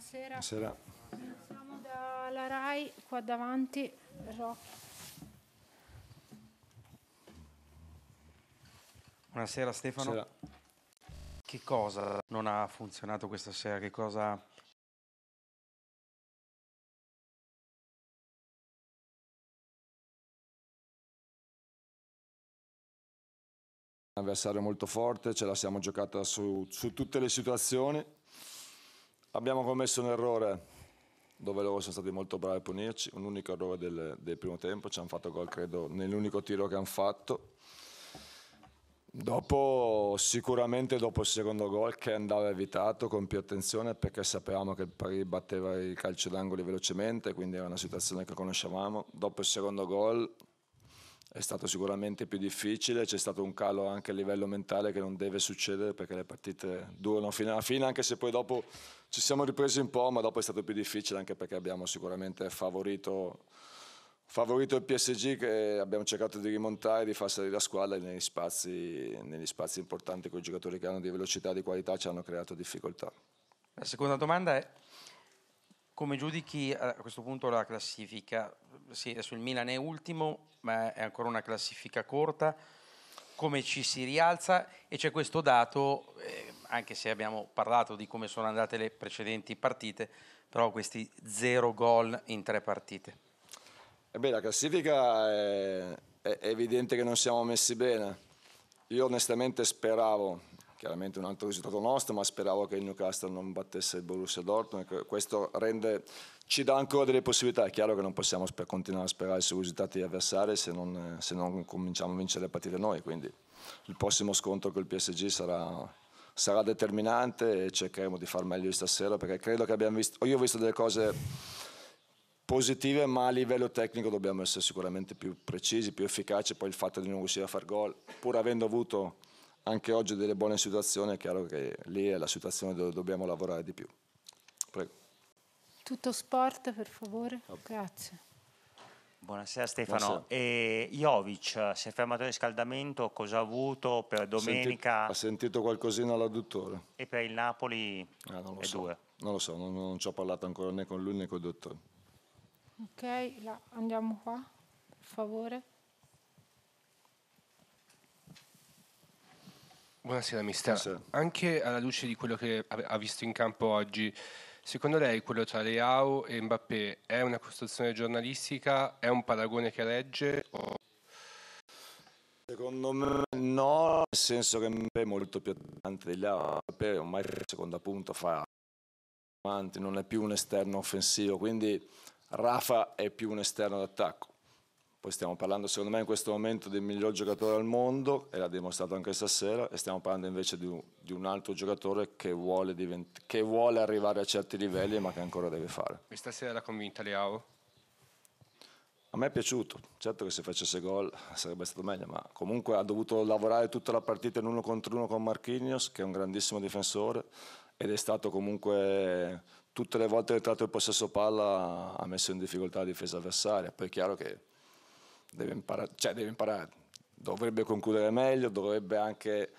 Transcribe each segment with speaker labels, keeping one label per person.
Speaker 1: Buonasera. Buonasera. Siamo dalla RAI, qua davanti, Buonasera Stefano. Buonasera. Che cosa non ha funzionato questa sera? Che cosa... Un avversario molto forte, ce la siamo giocata su, su tutte le situazioni Abbiamo commesso un errore dove loro sono stati molto bravi a punirci, un unico errore del, del primo tempo, ci hanno fatto gol credo nell'unico tiro che hanno fatto. Dopo, sicuramente dopo il secondo gol che andava evitato con più attenzione perché sapevamo che il Parì batteva i calci d'angoli velocemente, quindi era una situazione che conoscevamo. Dopo il secondo gol è stato sicuramente più difficile, c'è stato un calo anche a livello mentale che non deve succedere perché le partite durano fino alla fine, anche se poi dopo ci siamo ripresi un po', ma dopo è stato più difficile anche perché abbiamo sicuramente favorito, favorito il PSG che abbiamo cercato di rimontare, di far salire la squadra negli spazi, negli spazi importanti con i giocatori che hanno di velocità, di qualità, ci hanno creato difficoltà. La seconda domanda è come giudichi eh, a questo punto la classifica? Sì, adesso il Milan è ultimo, ma è ancora una classifica corta. Come ci si rialza? E c'è questo dato, eh, anche se abbiamo parlato di come sono andate le precedenti partite, però questi zero gol in tre partite. Ebbene, eh la classifica è, è evidente che non siamo messi bene. Io onestamente speravo chiaramente un altro risultato nostro, ma speravo che il Newcastle non battesse il Borussia Dortmund. Ecco, questo rende, ci dà ancora delle possibilità. È chiaro che non possiamo continuare a sperare sui risultati avversari se non, se non, cominciamo a vincere le partite noi. Quindi il prossimo scontro col PSG sarà, sarà determinante e cercheremo di far meglio stasera perché credo che abbiamo visto, io ho visto delle cose positive, ma a livello tecnico dobbiamo essere sicuramente più precisi, più efficaci. Poi il fatto di non riuscire a far gol, pur avendo avuto anche oggi delle buone situazioni, è chiaro che lì è la situazione dove dobbiamo lavorare di più. Prego. Tutto sport, per favore. Okay. Grazie. Buonasera Stefano. Buonasera. Jovic si è fermato in riscaldamento, cosa ha avuto per domenica? Senti, ha sentito qualcosina all'adduttore. E per il Napoli ah, non lo so. Due. Non lo so, non, non, ci ho parlato ancora né con lui né con il dottore. Ok, là, andiamo qua, per favore. Buonasera mister, Buonasera. anche alla luce di quello che ha visto in campo oggi, secondo lei quello tra Leao e Mbappé è una costruzione giornalistica, è un paragone che regge? O... Secondo me no, nel senso che Mbappé è molto più attaccante di Leao, Mbappé ormai il seconda punto fa avanti, non è più un esterno offensivo, quindi Rafa è più un esterno d'attacco. Poi stiamo parlando, secondo me, in questo momento del miglior giocatore al mondo, e l'ha dimostrato anche stasera, e stiamo parlando invece di un, di un altro giocatore che vuole, che vuole, arrivare a certi livelli ma che ancora deve fare. Questa sera l'ha convinta Leao? A me è piaciuto, certo che se facesse gol sarebbe stato meglio, ma comunque ha dovuto lavorare tutta la partita in uno contro uno con Marquinhos, che è un grandissimo difensore, ed è stato comunque tutte le volte che è entrato il possesso palla ha messo in difficoltà la difesa avversaria. Poi è chiaro che deve imparare, cioè deve imparare, dovrebbe concludere meglio, dovrebbe anche,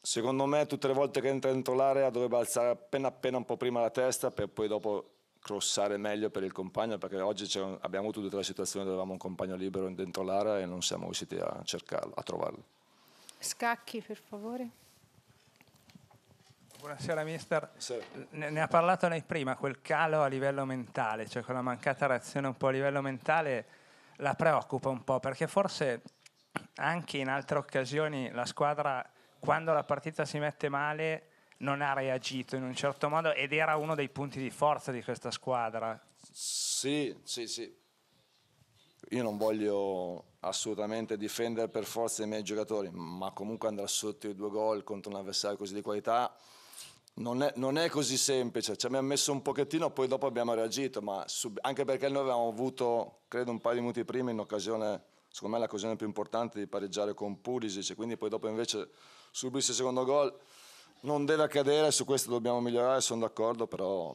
Speaker 1: secondo me tutte le volte che entra dentro l'area dovrebbe alzare appena appena un po' prima la testa per poi dopo crossare meglio per il compagno perché oggi un, abbiamo avuto due o tre situazioni dove avevamo un compagno libero dentro l'area e non siamo riusciti a cercarlo, a trovarlo. Scacchi per favore. Buonasera mister, Ne, ne, ha parlato lei prima, quel calo a livello mentale, cioè quella mancata reazione un po' a livello mentale la preoccupa un po' perché forse anche in altre occasioni la squadra quando la partita si mette male non ha reagito in un certo modo ed era uno dei punti di forza di questa squadra. Sì, sì, sì. Io non voglio assolutamente difendere per forza i miei giocatori, ma comunque andare sotto i due gol contro un avversario così di qualità non è, non è, così semplice, ci cioè, abbiamo messo un pochettino, poi dopo abbiamo reagito, ma sub, anche perché noi avevamo avuto, credo, un paio di minuti prima in occasione, secondo me l'occasione più importante di pareggiare con Pulisic, quindi poi dopo invece subisce il secondo gol. Non deve accadere, su questo dobbiamo migliorare, sono d'accordo, però,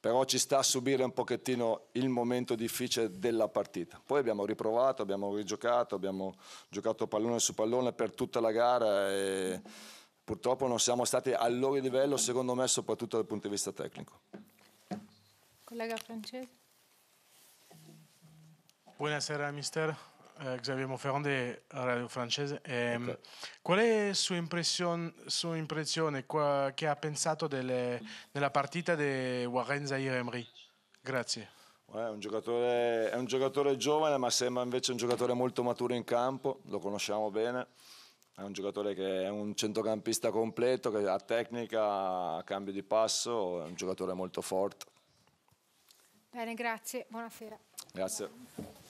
Speaker 1: però ci sta a subire un pochettino il momento difficile della partita. Poi abbiamo riprovato, abbiamo rigiocato, abbiamo giocato pallone su pallone per tutta la gara e purtroppo non siamo stati al loro livello, secondo me, soprattutto dal punto di vista tecnico. Collega Francese. Buonasera mister, eh, Xavier Moferonde, Radio Francese. Eh, okay. Qual è la sua impression, sua impressione qua, che ha pensato delle, della partita di Warren Zahir Emery? Grazie. È un, è un giocatore giovane ma sembra invece un giocatore molto maturo in campo, lo conosciamo bene è un giocatore che è un centrocampista completo, che ha tecnica, ha cambio di passo, è un giocatore molto forte. Bene, grazie, buonasera. Grazie.